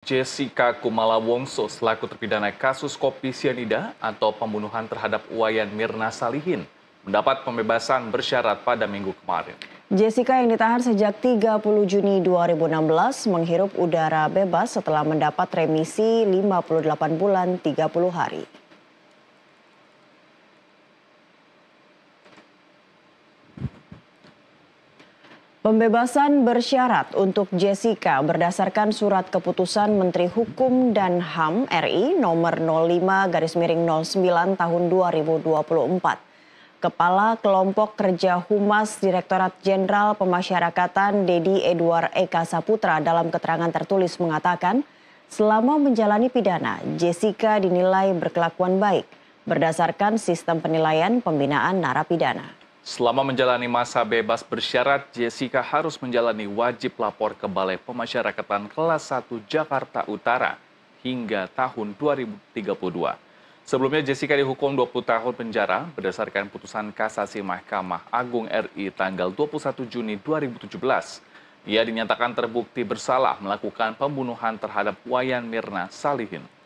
Jessica Kumala Wongso selaku terpidana kasus kopi sianida atau pembunuhan terhadap Wayan Mirna Salihin mendapat pembebasan bersyarat pada minggu kemarin. Jessica yang ditahan sejak 30 Juni 2016 menghirup udara bebas setelah mendapat remisi 58 bulan 30 hari. Pembebasan bersyarat untuk Jessica berdasarkan surat keputusan Menteri Hukum dan HAM RI nomor 05 garis miring 09 tahun 2024. Kepala Kelompok Kerja Humas Direktorat Jenderal Pemasyarakatan Dedi Edward Eka Saputra dalam keterangan tertulis mengatakan, selama menjalani pidana, Jessica dinilai berkelakuan baik berdasarkan sistem penilaian pembinaan narapidana. Selama menjalani masa bebas bersyarat, Jessica harus menjalani wajib lapor ke Balai Pemasyarakatan Kelas 1 Jakarta Utara hingga tahun 2032. Sebelumnya Jessica dihukum 20 tahun penjara berdasarkan putusan kasasi Mahkamah Agung RI tanggal 21 Juni 2017. Ia dinyatakan terbukti bersalah melakukan pembunuhan terhadap Wayan Mirna Salihin.